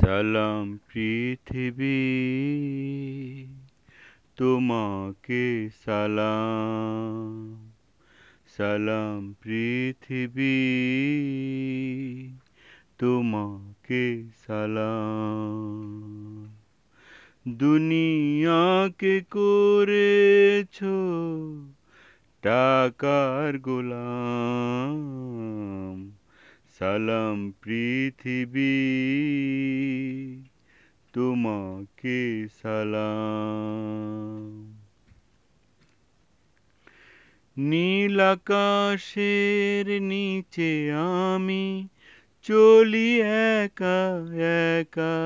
সালাম পৃথিবী তোমাকে সালাম সালাম পৃথিবী তোমাকে সালাম দুনিয়াকে করেছ টাকার গোলাম সালাম পৃথিবী তোমাকে সালাম নীল আকাশের নিচে আমি চলি একা একা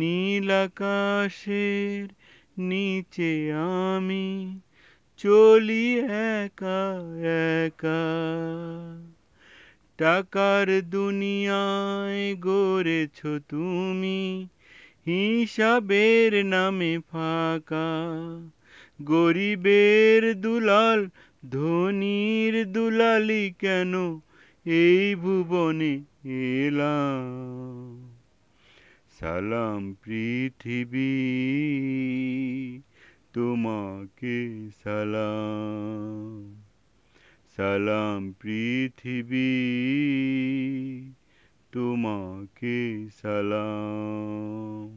নীল আকাশের নিচে আমি চলি একা একা টাকার দুনিয়ায় গড়েছ তুমি হিসাবের নামে ফাঁকা গরিবের দুলাল ধনির দুলালি কেন এই ভুবনে এলাম সালাম পৃথিবী তোমাকে সালাম সালাম পৃথিবী তোমাকে সালাম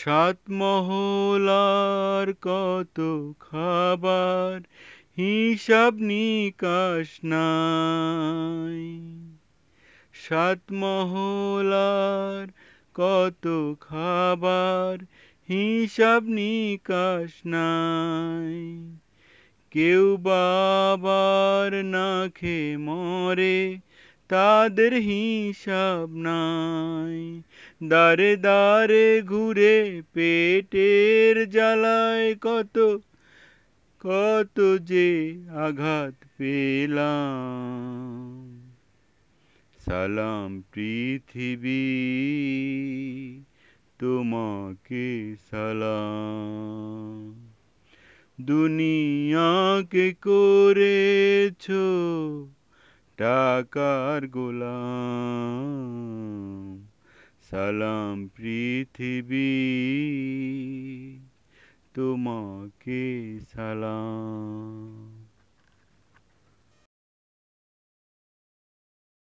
সাত মহলার কত খাবার হিসাব নিকাশ নাই সাত মহলার কত খাবার হিসাব নিকাশ নাই কেউ বাবার না খে মরে তাদের হিসাব নাই দারে দারে ঘুরে পেটের জ্বালায় কত কত যে আঘাত পেলাম সালাম পৃথিবী তোমাকে সালাম দুনিয়াকে করেছ টাকার গোলাম সালাম পৃথিবী তোমাকে সালাম